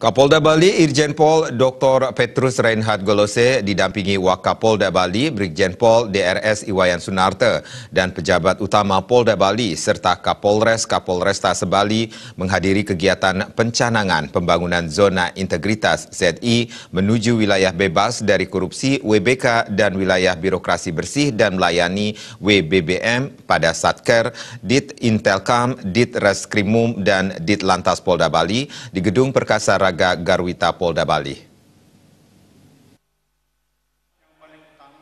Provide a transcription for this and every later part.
Kapolda Bali Irjen Pol Dr. Petrus Reinhard Golose didampingi Wakapolda Bali Brigjen Pol DRS Iwayan Sunarte dan pejabat utama Polda Bali serta Kapolres Kapolresta Sebali menghadiri kegiatan pencanangan pembangunan zona integritas ZI menuju wilayah bebas dari korupsi WBK dan wilayah birokrasi bersih dan melayani WBBM pada Satker, Dit Intelkam, Dit Reskrimum dan Dit Lantas Polda Bali di Gedung Perkasa Braga Garwita Polda Bali.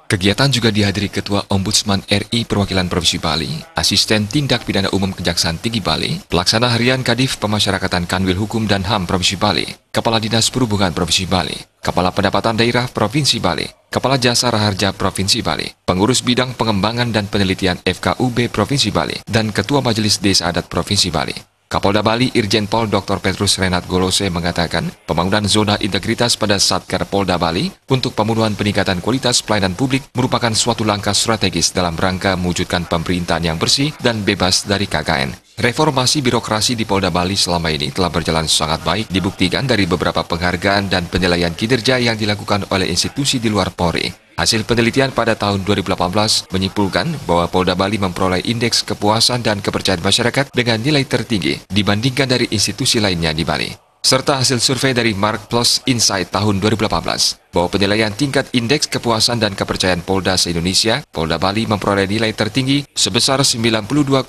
Kegiatan juga dihadiri Ketua Ombudsman RI Perwakilan Provinsi Bali, Asisten Tindak Pidana Umum Kejaksaan Tinggi Bali, Pelaksana Harian Kadif Pemasyarakatan Kanwil Hukum dan HAM Provinsi Bali, Kepala Dinas Perhubungan Provinsi Bali, Kepala Pendapatan Daerah Provinsi Bali, Kepala Jasa Raharja Provinsi Bali, Pengurus Bidang Pengembangan dan Penelitian FKUB Provinsi Bali, dan Ketua Majelis Desa Adat Provinsi Bali. Kapolda Bali Irjen Pol Dr. Petrus Renat Golose mengatakan pembangunan zona integritas pada Satker Polda Bali untuk pemenuhan peningkatan kualitas pelayanan publik merupakan suatu langkah strategis dalam rangka mewujudkan pemerintahan yang bersih dan bebas dari KKN. Reformasi birokrasi di Polda Bali selama ini telah berjalan sangat baik dibuktikan dari beberapa penghargaan dan penilaian kinerja yang dilakukan oleh institusi di luar Polri. Hasil penelitian pada tahun 2018 menyimpulkan bahwa Polda Bali memperoleh indeks kepuasan dan kepercayaan masyarakat dengan nilai tertinggi dibandingkan dari institusi lainnya di Bali serta hasil survei dari Mark Plus Insight tahun 2018 bahwa penilaian tingkat indeks kepuasan dan kepercayaan Polda se-Indonesia, Polda Bali memperoleh nilai tertinggi sebesar 92,81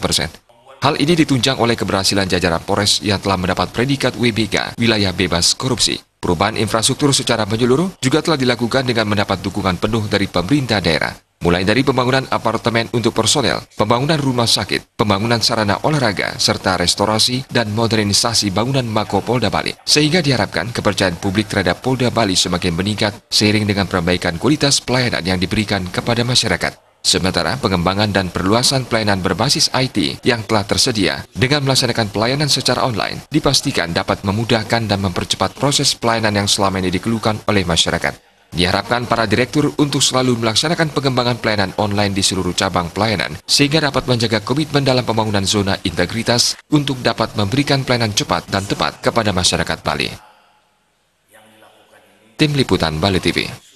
persen. Hal ini ditunjang oleh keberhasilan jajaran Polres yang telah mendapat predikat WBK, wilayah bebas korupsi. Perubahan infrastruktur secara menyeluruh juga telah dilakukan dengan mendapat dukungan penuh dari pemerintah daerah mulai dari pembangunan apartemen untuk personel, pembangunan rumah sakit, pembangunan sarana olahraga, serta restorasi dan modernisasi bangunan Mako Polda Bali. Sehingga diharapkan kepercayaan publik terhadap Polda Bali semakin meningkat seiring dengan perbaikan kualitas pelayanan yang diberikan kepada masyarakat. Sementara pengembangan dan perluasan pelayanan berbasis IT yang telah tersedia dengan melaksanakan pelayanan secara online dipastikan dapat memudahkan dan mempercepat proses pelayanan yang selama ini dikeluhkan oleh masyarakat. Diharapkan para direktur untuk selalu melaksanakan pengembangan pelayanan online di seluruh cabang pelayanan, sehingga dapat menjaga komitmen dalam pembangunan zona integritas untuk dapat memberikan pelayanan cepat dan tepat kepada masyarakat Bali. Tim Liputan Bali TV